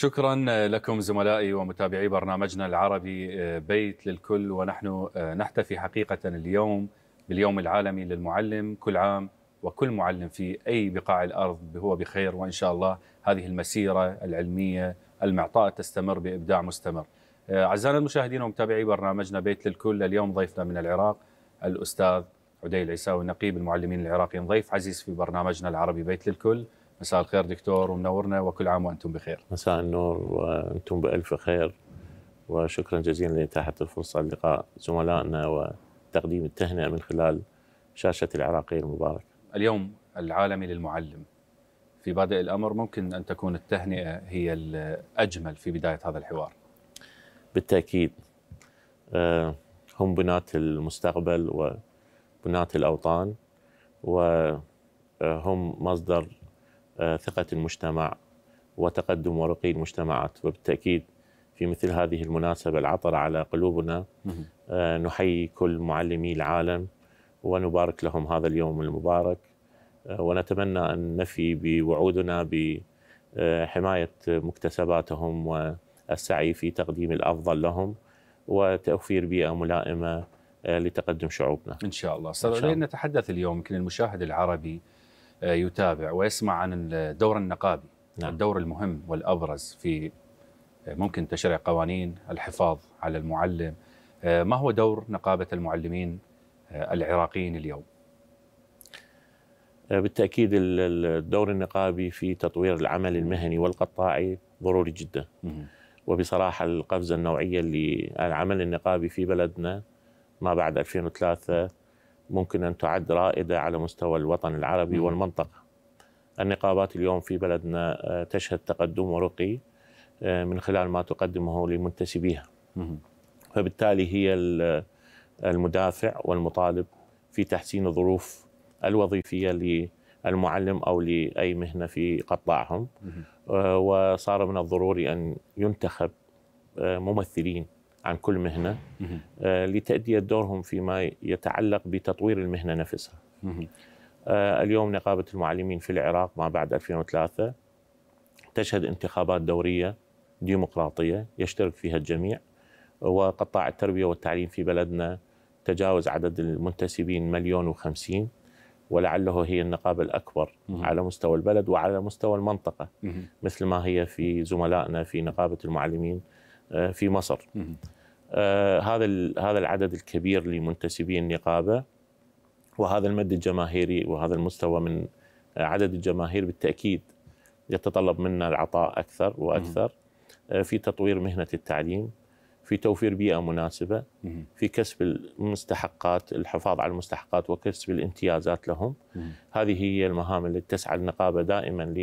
شكرا لكم زملائي ومتابعي برنامجنا العربي آه، بيت للكل ونحن آه، نحتفي حقيقة اليوم باليوم العالمي للمعلم كل عام وكل معلم في أي بقاع الأرض هو بخير وإن شاء الله هذه المسيرة العلمية المعطاء تستمر بإبداع مستمر آه، أعزائنا المشاهدين ومتابعي برنامجنا بيت للكل اليوم ضيفنا من العراق الأستاذ عدي العيساوي نقيب المعلمين العراقيين ضيف عزيز في برنامجنا العربي بيت للكل مساء الخير دكتور ومنورنا وكل عام وانتم بخير. مساء النور وانتم بالف خير وشكرا جزيلا لاتاحه الفرصه للقاء زملائنا وتقديم التهنئه من خلال شاشه العراقي المبارك. اليوم العالمي للمعلم. في بادئ الامر ممكن ان تكون التهنئه هي الاجمل في بدايه هذا الحوار. بالتاكيد آه، هم بناة المستقبل وبناة الاوطان وهم مصدر آه، ثقة المجتمع وتقدم ورقي المجتمعات وبالتأكيد في مثل هذه المناسبة العطر على قلوبنا آه، نحيي كل معلمي العالم ونبارك لهم هذا اليوم المبارك آه، ونتمنى أن نفي بوعودنا بحماية مكتسباتهم والسعي في تقديم الأفضل لهم وتوفير بيئة ملائمة لتقدم شعوبنا إن شاء الله أستاذ نتحدث اليوم يمكن المشاهد العربي آه، يتابع ويسمع عن الدور النقابي نعم. الدور المهم والأبرز في آه، ممكن تشريع قوانين الحفاظ على المعلم آه، ما هو دور نقابة المعلمين العراقيين اليوم؟ بالتأكيد الدور النقابي في تطوير العمل المهني والقطاعي ضروري جدا وبصراحة القفزة النوعية للعمل النقابي في بلدنا ما بعد 2003 ممكن أن تعد رائدة على مستوى الوطن العربي والمنطقة النقابات اليوم في بلدنا آه، تشهد تقدم ورقي آه، من خلال ما تقدمه لمنتسبيها فبالتالي هي آه، المدافع والمطالب في تحسين الظروف الوظيفية للمعلم أو لأي مهنة في قطاعهم وصار من الضروري أن ينتخب ممثلين عن كل مهنة آه، لتأدية دورهم فيما يتعلق بتطوير المهنة نفسها آه، اليوم نقابة المعلمين في العراق ما بعد 2003 تشهد انتخابات دورية ديمقراطية يشترك فيها الجميع وقطاع التربية والتعليم في بلدنا تجاوز عدد المنتسبين مليون وخمسين ولعله هي النقابة الأكبر مه. على مستوى البلد وعلى مستوى المنطقة مه. مثل ما هي في زملائنا في نقابة المعلمين آه، في مصر آه، هذا هذا العدد الكبير لمنتسبي النقابه وهذا المد الجماهيري وهذا المستوى من عدد الجماهير بالتاكيد يتطلب منا العطاء اكثر واكثر آه، في تطوير مهنه التعليم في توفير بيئه مناسبه في كسب المستحقات الحفاظ على المستحقات وكسب الامتيازات لهم هذه هي المهام اللي تسعى النقابه دائما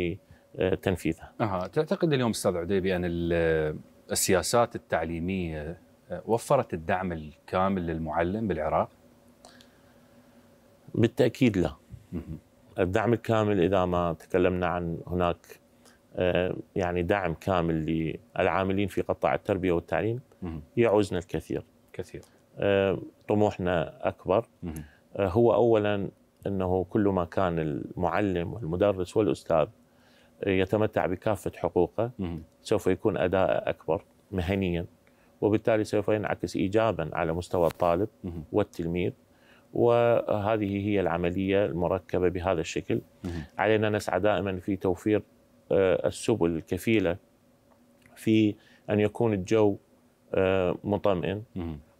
لتنفيذها. أه. تعتقد اليوم استاذ عديبي ان السياسات التعليميه آه، وفرت الدعم الكامل للمعلم بالعراق؟ بالتاكيد لا. الدعم الكامل اذا ما تكلمنا عن هناك آه، يعني دعم كامل للعاملين في قطاع التربيه والتعليم يعوزنا الكثير. كثير. آه، طموحنا اكبر. هو اولا انه كل ما كان المعلم والمدرس والاستاذ يتمتع بكافه حقوقه سوف يكون اداءه اكبر مهنيا وبالتالي سوف ينعكس ايجابا على مستوى الطالب والتلميذ وهذه هي العمليه المركبه بهذا الشكل علينا نسعى دائما في توفير آه، السبل الكفيله في ان يكون الجو آه، مطمئن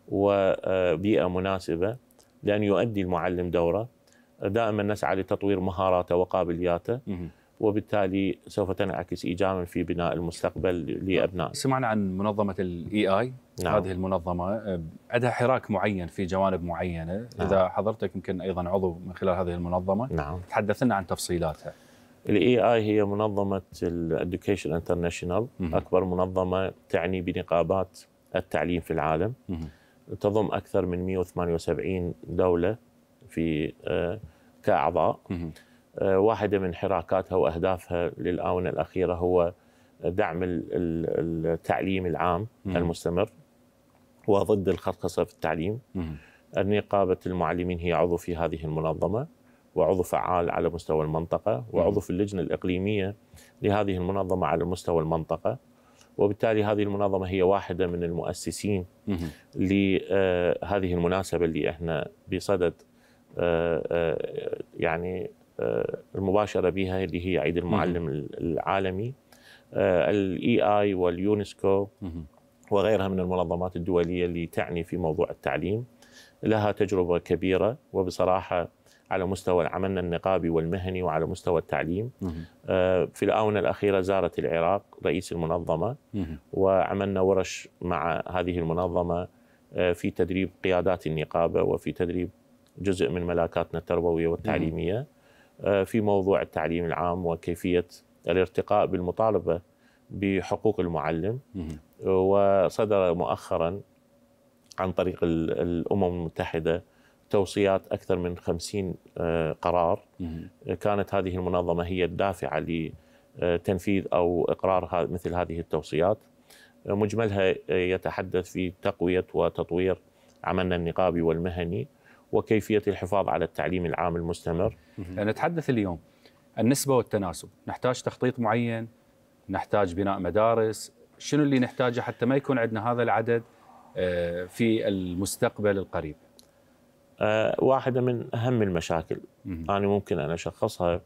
وبيئه آه، مناسبه لان يؤدي المعلم دوره دائما نسعى لتطوير مهاراته وقابلياته وبالتالي سوف تنعكس ايجابا في بناء المستقبل لابنائنا. سمعنا عن منظمه الاي اي e نعم. هذه المنظمه أه، عندها حراك معين في جوانب معينه، نعم. اذا حضرتك يمكن ايضا عضو من خلال هذه المنظمه نعم. تحدثنا عن تفصيلاتها. الاي اي e هي منظمه الادوكيشن انترناشونال اكبر منظمه تعني بنقابات التعليم في العالم. مه. تضم اكثر من 178 دوله في أه، كاعضاء. مه. آه، واحدة من حراكاتها وأهدافها للآونة الأخيرة هو دعم التعليم العام المستمر وضد الخرقصة في التعليم النقابة المعلمين هي عضو في هذه المنظمة وعضو فعال على مستوى المنطقة وعضو في اللجنة الإقليمية لهذه المنظمة على مستوى المنطقة وبالتالي هذه المنظمة هي واحدة من المؤسسين لهذه آه، المناسبة اللي احنا بصدد آه، يعني آه، المباشره بها اللي هي عيد المعلم العالمي آه، الاي اي e واليونسكو وغيرها من المنظمات الدوليه اللي تعني في موضوع التعليم لها تجربه كبيره وبصراحه على مستوى عملنا النقابي والمهني وعلى مستوى التعليم آه، في الآونة الأخيرة زارت العراق رئيس المنظمة وعملنا ورش مع هذه المنظمة في تدريب قيادات النقابة وفي تدريب جزء من ملاكاتنا التربوية والتعليمية آه، في موضوع التعليم العام وكيفيه الارتقاء بالمطالبه بحقوق المعلم وصدر مؤخرا عن طريق الامم المتحده توصيات اكثر من 50 آه، قرار كانت هذه المنظمه هي الدافعه لتنفيذ آه، او اقرار مثل هذه التوصيات مجملها يتحدث في تقويه وتطوير عملنا النقابي والمهني وكيفيه الحفاظ على التعليم العام المستمر. نتحدث اليوم النسبه والتناسب، نحتاج تخطيط معين، نحتاج بناء مدارس، شنو اللي نحتاجه حتى ما يكون عندنا هذا العدد آه، في المستقبل القريب؟ آه، واحده من اهم المشاكل انا ممكن ان اشخصها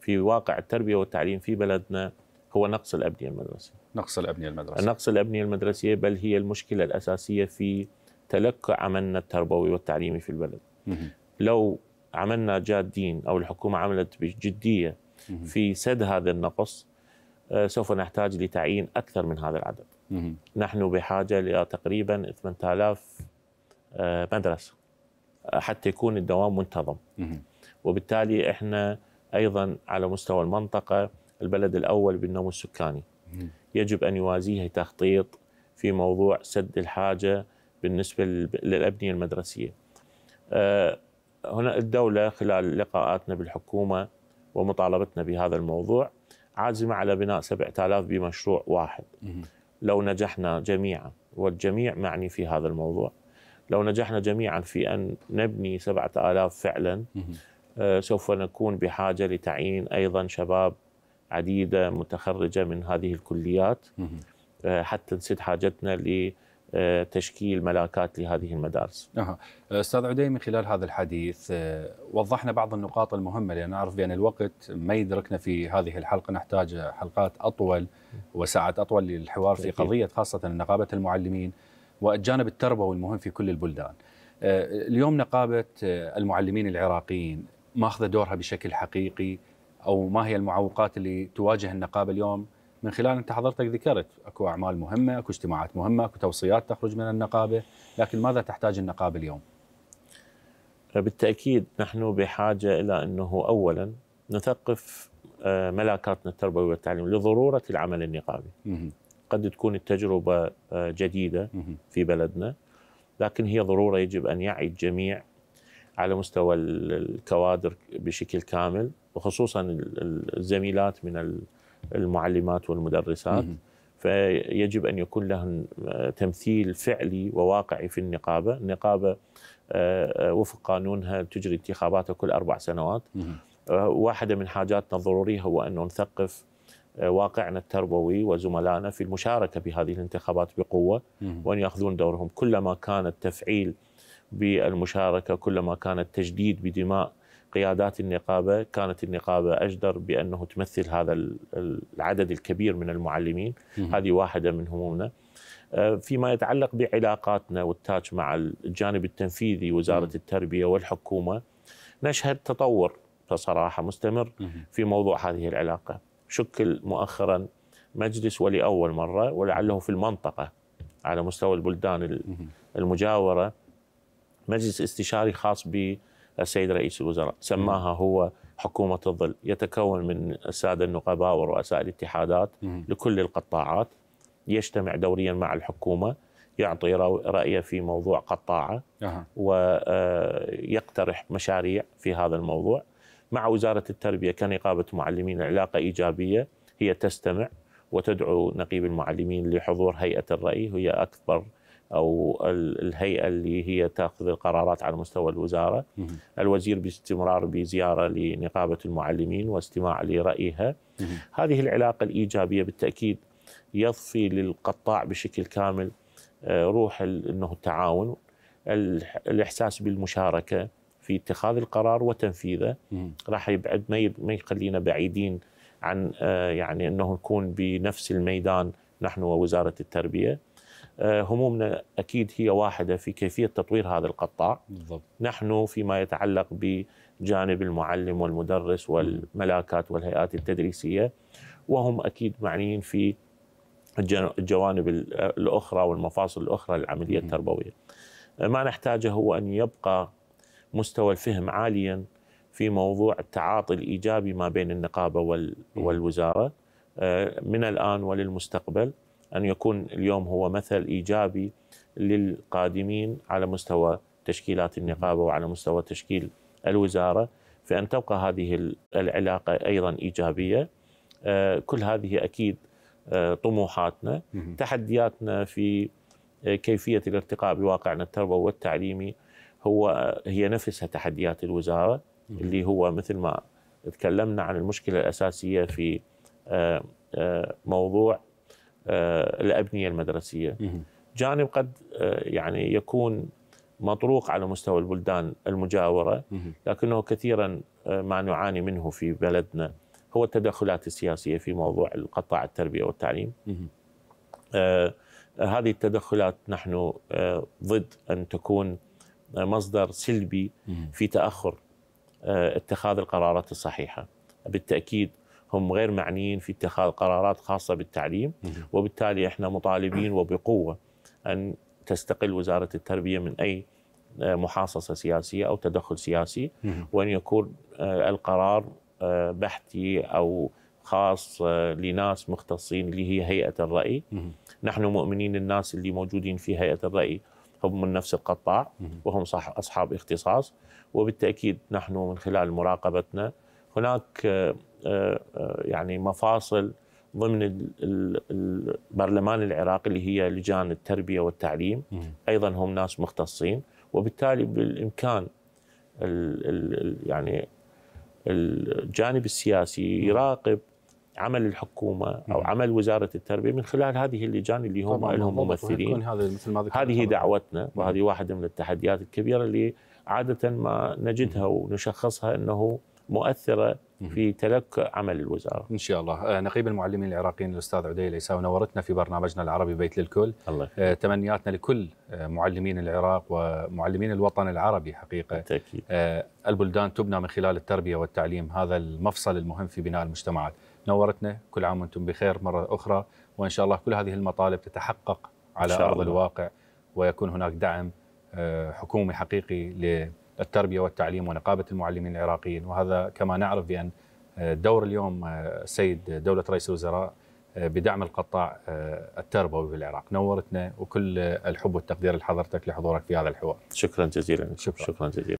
في واقع التربيه والتعليم في بلدنا هو نقص الابنيه المدرسيه. نقص الابنيه المدرسيه. نقص الابنيه المدرسيه بل هي المشكله الاساسيه في تلقى عملنا التربوي والتعليمي في البلد لو عملنا جادين أو الحكومة عملت بجدية في سد هذا النقص آه، سوف نحتاج لتعيين أكثر من هذا العدد نحن بحاجة إلى تقريبا 8000 آه، مدرسة آه، حتى يكون الدوام منتظم وبالتالي احنا ايضا على مستوى المنطقه البلد الاول بالنمو السكاني يجب ان يوازيه تخطيط في موضوع سد الحاجه بالنسبة للأبنية المدرسية آه، هنا الدولة خلال لقاءاتنا بالحكومة ومطالبتنا بهذا الموضوع عازمة على بناء 7000 بمشروع واحد لو نجحنا جميعا والجميع معني في هذا الموضوع لو نجحنا جميعا في أن نبني 7000 فعلا آه، سوف نكون بحاجة لتعيين أيضا شباب عديدة متخرجة من هذه الكليات آه، حتى نسد حاجتنا تشكيل ملاكات لهذه المدارس. أه. استاذ عدي من خلال هذا الحديث آه، وضحنا بعض النقاط المهمه لان اعرف بان الوقت ما يدركنا في هذه الحلقه نحتاج حلقات اطول وساعات اطول للحوار في قضيه خاصه نقابه المعلمين والجانب التربوي المهم في كل البلدان. آه، اليوم نقابه آه، المعلمين العراقيين ماخذه دورها بشكل حقيقي او ما هي المعوقات اللي تواجه النقابه اليوم من خلال انت حضرتك ذكرت اكو اعمال مهمه، اكو اجتماعات مهمه، اكو توصيات تخرج من النقابه، لكن ماذا تحتاج النقابه اليوم؟ بالتاكيد نحن بحاجه الى انه اولا نثقف آه، ملاكاتنا التربويه والتعليم لضروره العمل النقابي. قد تكون التجربه آه، جديده في بلدنا لكن هي ضروره يجب ان يعي الجميع على مستوى الكوادر بشكل كامل وخصوصا الزميلات من المعلمات والمدرسات فيجب أن يكون لهم آه، تمثيل فعلي وواقعي في النقابة النقابة آه، آه، وفق قانونها تجري انتخاباتها كل أربع سنوات واحدة من حاجاتنا الضرورية هو أن نثقف واقعنا التربوي وزملائنا في المشاركة بهذه الانتخابات بقوة وأن يأخذون دورهم كلما كان التفعيل بالمشاركة كلما كان التجديد بدماء قيادات النقابة كانت النقابة أجدر بأنه تمثل هذا العدد الكبير من المعلمين هذه واحدة من همومنا آه، فيما يتعلق بعلاقاتنا والتاج مع الجانب التنفيذي وزارة التربية والحكومة نشهد تطور بصراحة مستمر في موضوع هذه العلاقة شكل مؤخرا مجلس ولأول مرة ولعله في المنطقة على مستوى البلدان المجاورة مجلس استشاري خاص ب السيد رئيس الوزراء سماها هو حكومة الظل يتكون من السادة النقباء ورؤساء الاتحادات لكل القطاعات يجتمع دوريا مع الحكومة يعطي رأيه في موضوع قطاعة ويقترح آه، مشاريع في هذا الموضوع مع وزارة التربية كنقابة معلمين علاقة إيجابية هي تستمع وتدعو نقيب المعلمين لحضور هيئة الرأي هي أكبر او الهيئه اللي هي تاخذ القرارات على مستوى الوزاره الوزير باستمرار بزياره لنقابه المعلمين واستماع لرايها هذه العلاقه الايجابيه بالتاكيد يضفي للقطاع بشكل كامل آه، روح انه التعاون الاحساس بالمشاركه في اتخاذ القرار وتنفيذه راح يبعد ما يخلينا بعيدين عن آه، يعني انه نكون بنفس الميدان نحن ووزاره التربيه آه، همومنا اكيد هي واحده في كيفيه تطوير هذا القطاع بالضبط. نحن فيما يتعلق بجانب المعلم والمدرس والملاكات والهيئات التدريسيه وهم اكيد معنيين في الجوانب الاخرى والمفاصل الاخرى للعمليه التربويه. آه، ما نحتاجه هو ان يبقى مستوى الفهم عاليا في موضوع التعاطي الايجابي ما بين النقابه والوزاره آه، من الان وللمستقبل أن يكون اليوم هو مثل إيجابي للقادمين على مستوى تشكيلات النقابة وعلى مستوى تشكيل الوزارة في أن تبقى هذه العلاقة أيضا إيجابية آه، كل هذه أكيد آه، طموحاتنا تحدياتنا في آه، كيفية الارتقاء بواقعنا التربوي والتعليمي هو هي نفسها تحديات الوزارة اللي هو مثل ما تكلمنا عن المشكلة الأساسية في موضوع آه، الابنيه المدرسيه. جانب قد آه، يعني يكون مطروق على مستوى البلدان المجاوره لكنه كثيرا آه، ما نعاني منه في بلدنا هو التدخلات السياسيه في موضوع قطاع التربيه والتعليم. آه هذه التدخلات نحن آه ضد ان تكون مصدر سلبي في تاخر آه اتخاذ القرارات الصحيحه. بالتاكيد هم غير معنيين في اتخاذ قرارات خاصة بالتعليم وبالتالي احنا مطالبين وبقوة أن تستقل وزارة التربية من أي آه، محاصصة سياسية أو تدخل سياسي وأن يكون آه، القرار آه، بحثي أو خاص لناس مختصين اللي هي هيئة الرأي نحن مؤمنين الناس اللي موجودين في هيئة الرأي هم من نفس القطاع وهم صح أصحاب اختصاص وبالتأكيد نحن من خلال مراقبتنا هناك آه، آه، آه، يعني مفاصل ضمن البرلمان العراقي اللي هي لجان التربيه والتعليم ايضا هم ناس مختصين وبالتالي بالامكان ال ال يعني الجانب السياسي يراقب عمل الحكومه او عمل وزاره التربيه من خلال هذه اللجان اللي هم لهم ممثلين مثل ما هذه دعوتنا وهذه واحده من التحديات الكبيره اللي عاده ما نجدها ونشخصها انه مؤثره في تلك عمل الوزاره. ان شاء الله، آه، نقيب المعلمين العراقيين الاستاذ عدي ليسا نورتنا في برنامجنا العربي بيت للكل. الله آه، تمنياتنا لكل آه، معلمين العراق ومعلمين الوطن العربي حقيقه. بالتاكيد. البلدان تبنى من خلال التربيه والتعليم هذا المفصل المهم في بناء المجتمعات. نورتنا، كل عام وانتم بخير مره اخرى وان شاء الله كل هذه المطالب تتحقق على ارض الواقع ويكون هناك دعم حكومي حقيقي التربيه والتعليم ونقابه المعلمين العراقيين وهذا كما نعرف بان آه، دور اليوم السيد آه، دوله رئيس الوزراء آه، بدعم القطاع التربوي في العراق نورتنا وكل الحب والتقدير لحضرتك لحضورك في هذا الحوار شكرا جزيلا شكرا, شكرا جزيلا